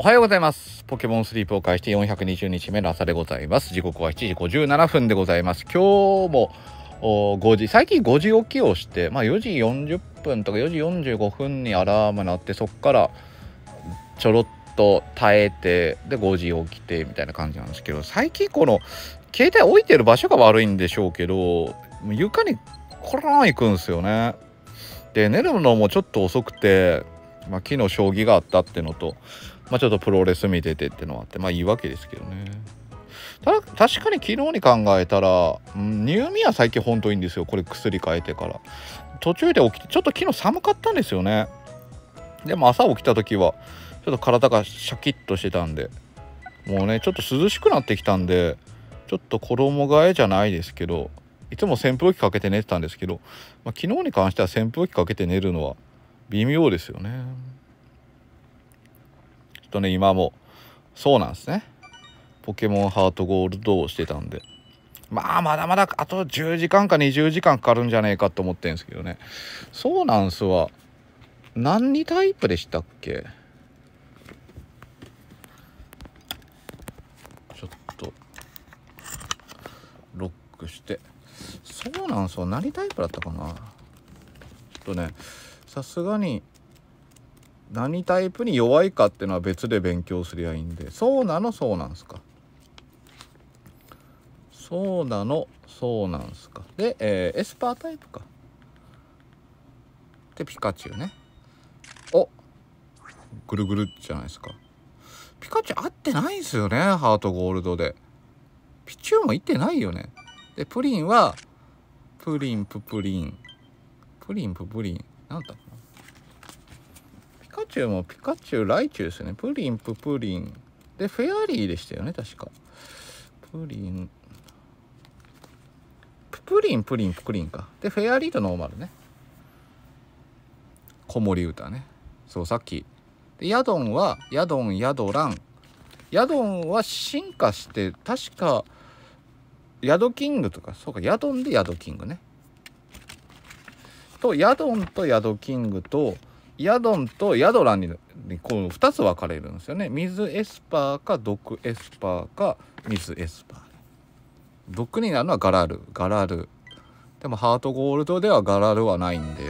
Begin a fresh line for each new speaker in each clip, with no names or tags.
おはようございます。ポケモンスリープを開して420日目の朝でございます。時刻は7時57分でございます。今日も5時、最近5時起きをして、まあ4時40分とか4時45分にアラーム鳴って、そっからちょろっと耐えて、で5時起きてみたいな感じなんですけど、最近この携帯置いてる場所が悪いんでしょうけど、床にコロン行くんですよね。で、寝るのもちょっと遅くて、まあ、昨日将棋があったってのとまあ、ちょっとプロレス見ててってのはあってまあいいわけですけどねただ確かに昨日に考えたら、ん、入眠は最近ほんといいんですよこれ薬変えてから途中で起きてちょっと昨日寒かったんですよねでも朝起きた時はちょっと体がシャキッとしてたんでもうねちょっと涼しくなってきたんでちょっと衣替えじゃないですけどいつも扇風機かけて寝てたんですけど、まあ、昨日に関しては扇風機かけて寝るのは微妙ですよね。とね今もそうなんですねポケモンハートゴールドをしてたんでまあまだまだあと10時間か20時間かかるんじゃねえかと思ってんですけどねそうなんすわ何にタイプでしたっけちょっとロックしてそうなんすわ何タイプだったかなちょっとねさすがに何タイプに弱いかっていうのは別で勉強すりゃいいんでそうなのそうなんすかそうなのそうなんすかで、えー、エスパータイプかでピカチュウねおぐるぐるじゃないですかピカチュウ合ってないんすよねハートゴールドでピチュウもいってないよねでプリンはプリンププリンプリンププリンなんだチュウもピカチュウ、ライチュウですよね。プリン、ププリン。で、フェアリーでしたよね、確か。プリン。ププリン、プリン、プリンか。で、フェアリーとノーマルね。子守歌ね。そう、さっき。で、ヤドンは、ヤドン、ヤドラン。ヤドンは進化して、確か、ヤドキングとか、そうか、ヤドンでヤドキングね。と、ヤドンとヤドキングと、ヤドンとヤドランにこう2つ分かれるんですよね水エスパーか毒エスパーか水エスパー毒になるのはガラルガラルでもハートゴールドではガラルはないんで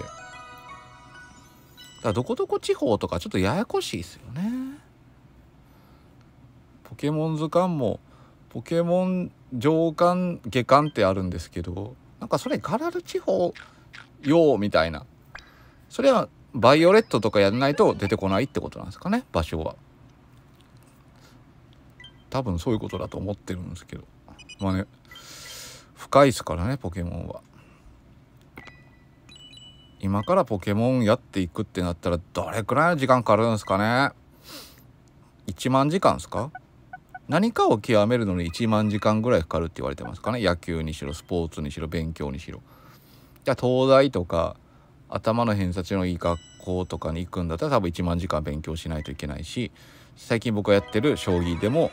だどこどこ地方とかちょっとややこしいですよねポケモン図鑑もポケモン上巻下巻ってあるんですけどなんかそれガラル地方用みたいなそれはバイオレットとかやらないと出てこないってことなんですかね場所は。多分そういうことだと思ってるんですけどまあね深いですからねポケモンは。今からポケモンやっていくってなったらどれくらいの時間かかるんですかね1万時間ですか何かを極めるのに1万時間ぐらいかかるって言われてますかね野球にしろスポーツにしろ勉強にしろ。じゃあ東大とか頭の偏差値のいい学校とかに行くんだったら多分1万時間勉強しないといけないし最近僕がやってる将棋でも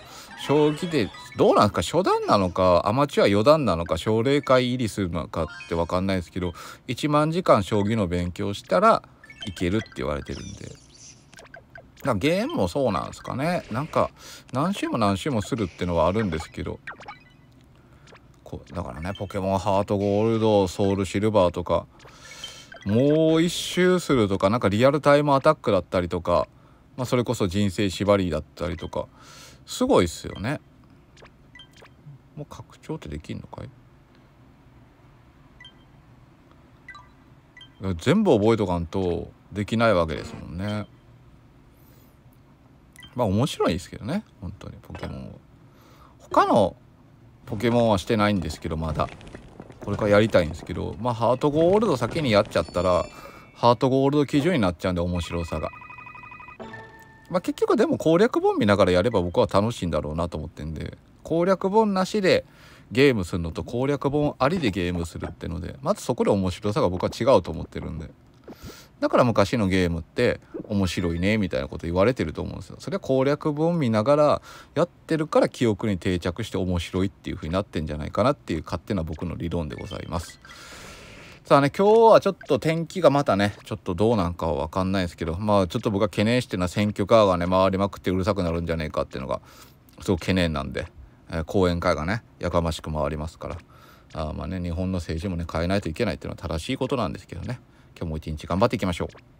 将棋でどうなんですか初段なのかアマチュア四段なのか奨励会入りするのかって分かんないですけど1万時間将棋の勉強したらいけるって言われてるんで。だからゲームもそうなんですかねなんか何周も何周もするってのはあるんですけどこうだからねポケモンハートゴールドソウルシルバーとかもう一周するとかなんかリアルタイムアタックだったりとか、まあ、それこそ人生縛りだったりとかすごいっすよねもう拡張ってできんのかい全部覚えとかんとできないわけですもんねまあ面白いですけどね本当にポケモンを他のポケモンはしてないんですけどまだこれからやりたいんですけど、まあ、ハートゴールド先にやっちゃったら、ハートゴールド基準になっちゃうんで、面白さが。まあ、結局でも攻略本見ながらやれば僕は楽しいんだろうなと思ってんで、攻略本なしでゲームするのと攻略本ありでゲームするってので、まずそこで面白さが僕は違うと思ってるんで。だから昔のゲームって面白いねみたいなこと言われてると思うんですよ。それは攻略本見ながらやってるから記憶に定着して面白いっていう風になってんじゃないかなっていう勝手な僕の理論でございます。さあね、今日はちょっと天気がまたね、ちょっとどうなんかはわかんないですけど、まあちょっと僕が懸念してるのは選挙カーがね、回りまくってうるさくなるんじゃねえかっていうのが、すごく懸念なんで、えー、講演会がね、やかましく回りますから、あまあね、日本の政治もね、変えないといけないっていうのは正しいことなんですけどね。今日も一日頑張っていきましょう。